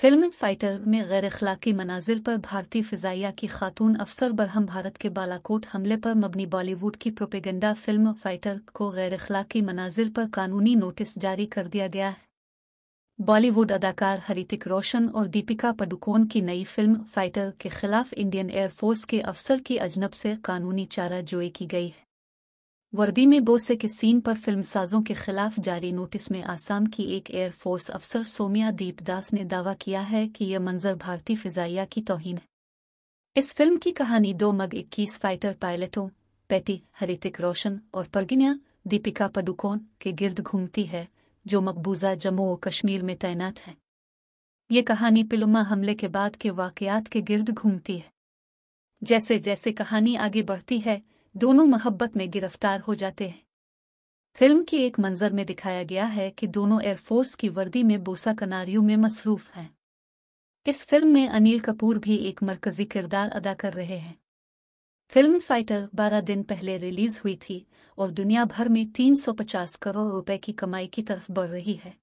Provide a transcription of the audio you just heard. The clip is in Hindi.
फिल्म फाइटर में गैर अखलाकी मनाजिर पर भारतीय फिजाइया की खातून अफसर बरहम भारत के बालाकोट हमले पर मबनी बॉलीवुड की प्रोपेगेंडा फिल्म फाइटर को गैर अखलाकी मनाजिर पर कानूनी नोटिस जारी कर दिया गया है बॉलीवुड अदाकार हरितिक रोशन और दीपिका पडुकोन की नई फिल्म फाइटर के खिलाफ इंडियन एयरफोर्स के अफसर की अजनब से कानूनी चारा जोई की गई है वर्दी में बोसे के सीन पर फिल्मसाजों के खिलाफ जारी नोटिस में आसाम की एक एयरफोर्स अफसर सोमिया दीपदास ने दावा किया है कि यह मंजर भारतीय फिजाइया की तोहिन है इस फिल्म की कहानी दो मग इक्कीस फाइटर पायलटों पेटी हरितिक रोशन और परगिनिया दीपिका पडुकोन के गिर्द घूमती है जो मकबूजा जम्मू और कश्मीर में तैनात है ये कहानी पिलुमा हमले के बाद के वाकयात के गिर्द घूमती है जैसे जैसे कहानी आगे बढ़ती है दोनों मोहब्बत में गिरफ्तार हो जाते हैं फिल्म की एक मंजर में दिखाया गया है कि दोनों एयरफोर्स की वर्दी में बोसा कनारियों में मसरूफ हैं इस फिल्म में अनिल कपूर भी एक मरकजी किरदार अदा कर रहे हैं फिल्म फाइटर बारह दिन पहले रिलीज हुई थी और दुनिया भर में 350 करोड़ रुपए की कमाई की तरफ बढ़ रही है